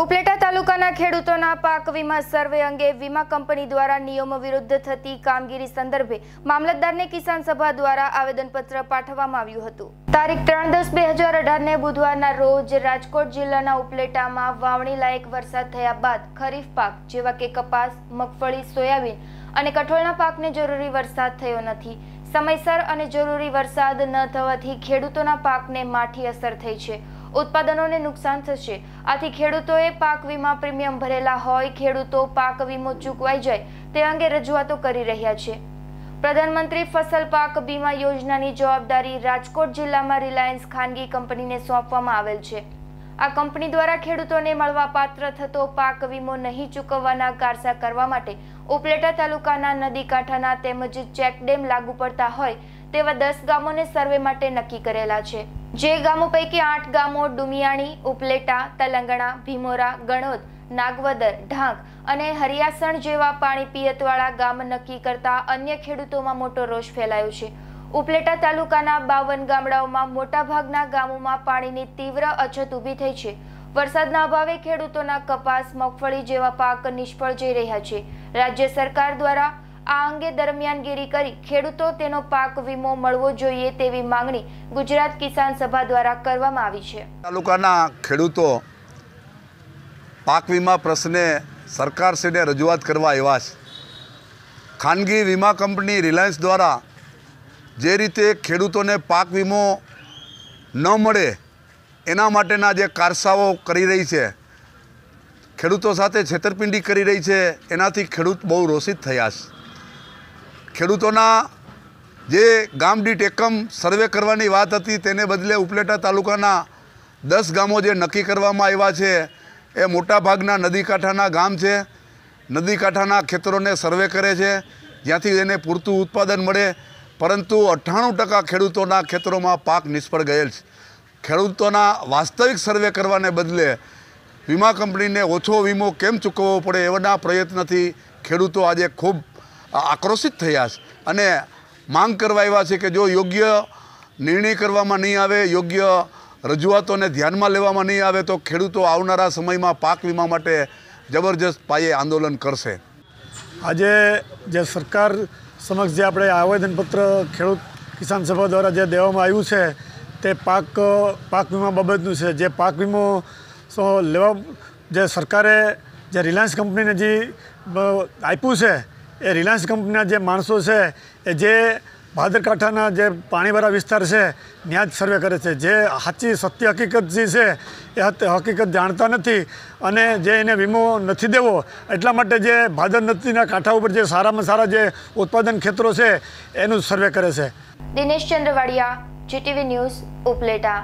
ઉપલેટા તાલુકાના ખેડૂતોના પાક વીમા સર્વે અંગે વીમા કંપની દ્વારા નિયમો વિરુદ્ધ થતી કામગીરી સંદર્ભે મામલતદારને કિસાન સભા દ્વારા આવેદનપત્ર પાઠવવામાં આવ્યું હતું તારીખ ત્રણ દસ બે હજાર અઢારને બુધવારના રોજ રાજકોટ જિલ્લાના ઉપલેટામાં વાવણી લાયક વરસાદ થયા બાદ ખરીફ પાક જેવા કે કપાસ મગફળી સોયાબીન અને કઠોળના પાકને જરૂરી વરસાદ થયો નથી સમયસર અને જરૂરી વરસાદ ન થવાથી ખેડૂતોના પાકને માઠી અસર થઈ છે ઉત્પાદનોને નુકસાન થશે આથી ખેડૂતોએ પાક વીમા પ્રીમિયમ ભરેલા હોય ખેડૂતો પાક વીમો ચૂકવાઈ જાય તે અંગે રજૂઆતો કરી રહ્યા છે પ્રધાનમંત્રી ફસલ પાક વીમા યોજનાની જવાબદારી રાજકોટ જિલ્લામાં રિલાયન્સ ખાનગી કંપનીને સોંપવામાં આવેલ છે આ કંપની દ્વારા ખેડૂતોને મળવા પાત્ર થતો પાક વીમો નહીં ચૂકવવાના કારસા કરવા માટે ઉપલેટા તાલુકાના નદી કાંઠાના તેમજ ચેકડેમ લાગુ પડતા હોય તેવા દસ ગામોને સર્વે માટે નક્કી કરેલા છે જે ગામો પૈકી આઠ ગામો ડુમિયાણી ઉપલેટા તલંગણા ભીમોરા ગણોદ નાગવદર ઢાંક અને હરિયાસણ જેવા પાણી પિયતવાળા ગામ નક્કી કરતા અન્ય ખેડૂતોમાં મોટો રોષ ફેલાયો છે ઉપલેટા તાલુકાના બાવન ગામડાઓમાં મોટાભાગના ગામોમાં પાણીની તીવ્ર અછત ઊભી થઈ છે વરસાદના અભાવે ખેડૂતોના કપાસ મગફળી જેવા પાક નિષ્ફળ જઈ રહ્યા છે રાજ્ય સરકાર દ્વારા આ અંગે દરમિયાનગીરી કરી ખેડૂતો તેનો પાક વીમો મળવો જોઈએ તેવી માંગણી ગુજરાત કિસાન સભા દ્વારા કરવામાં આવી છે તાલુકાના ખેડૂતો પાક વીમા પ્રશ્ને સરકારશ્રીને રજૂઆત કરવા એવા છે ખાનગી વીમા કંપની રિલાયન્સ દ્વારા જે રીતે ખેડૂતોને પાક વીમો ન મળે એના માટેના જે કારસાઓ કરી રહી છે ખેડૂતો સાથે છેતરપિંડી કરી રહી છે એનાથી ખેડૂત બહુ રોષિત થયા છે ખેડૂતોના જે ગામ દીઠ એકમ સર્વે કરવાની વાત હતી તેને બદલે ઉપલેટા તાલુકાના દસ ગામો જે નક્કી કરવામાં આવ્યા છે એ મોટાભાગના નદીકાંઠાના ગામ છે નદીકાંઠાના ખેતરોને સર્વે કરે છે જ્યાંથી એને પૂરતું ઉત્પાદન મળે પરંતુ અઠ્ઠાણું ટકા ખેડૂતોના ખેતરોમાં પાક નિષ્ફળ ગયેલ છે ખેડૂતોના વાસ્તવિક સર્વે કરવાને બદલે વીમા કંપનીને ઓછો વીમો કેમ ચૂકવવો પડે એવાના પ્રયત્નથી ખેડૂતો આજે ખૂબ આક્રોશિત થયા છે અને માંગ કરવા એવા છે કે જો યોગ્ય નિર્ણય કરવામાં નહીં આવે યોગ્ય રજૂઆતોને ધ્યાનમાં લેવામાં નહીં આવે તો ખેડૂતો આવનારા સમયમાં પાક વીમા માટે જબરજસ્ત પાયે આંદોલન કરશે આજે જે સરકાર સમક્ષ જે આપણે આવેદનપત્ર ખેડૂત કિસાન સભા દ્વારા જે દેવામાં આવ્યું છે તે પાક પાક વીમા બાબતનું છે જે પાક વીમો લેવા જે સરકારે જે રિલાયન્સ કંપનીને જે આપ્યું છે એ રિલાયન્સ કંપનીના જે માણસો છે એ જે ભાદરકાંઠાના જે પાણીવાળા વિસ્તાર છે ત્યાં જ સર્વે કરે છે જે સાચી સત્ય હકીકત જે છે એ હકીકત જાણતા નથી અને જે એને વીમો નથી દેવો એટલા માટે જે ભાદર નદીના કાંઠા ઉપર જે સારામાં સારા જે ઉત્પાદન ક્ષેત્રો છે એનું સર્વે કરે છે દિનેશ ચંદ્રવાડિયા જીટીવી ન્યૂઝ ઉપલેટા